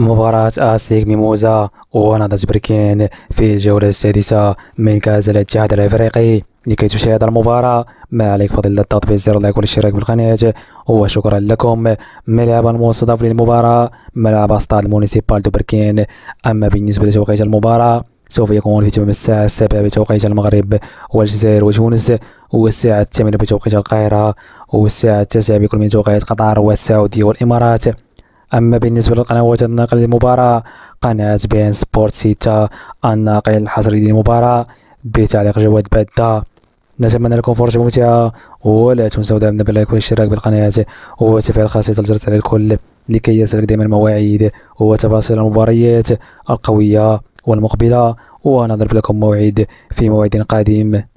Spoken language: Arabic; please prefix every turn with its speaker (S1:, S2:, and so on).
S1: مباراة آسيك ميموزا ونهضة بركين في الجولة السادسة من كأس الاتحاد الأفريقي لكي تشاهد المباراة ما عليك فضل الضغط زر لايك والاشتراك بالقناة وشكرا لكم ملعب المستضاف للمباراة ملعب استاد المونيسيبال دو بركين أما بالنسبة لتوقيت المباراة سوف يكون في تمام الساعة السابعة بتوقيت المغرب والجزائر وتونس والساعة الثامنة بتوقيت القاهرة والساعة التاسعة بكل من توقيت قطر والسعودية والإمارات اما بالنسبه للقنوات الناقل للمباراه قناه بين سبورت 6 الناقل الحصري للمباراه بتعليق جواد باده نتمنى لكم فرجه ممتعه ولا تنسوا دعمنا باللايك والاشتراك بالقناه وتفعيل خاصيه الجرس على الكل لكي يصلك دائما المواعيد وتفاصيل المباريات القويه والمقبله ونضرب لكم موعد في موعد قادم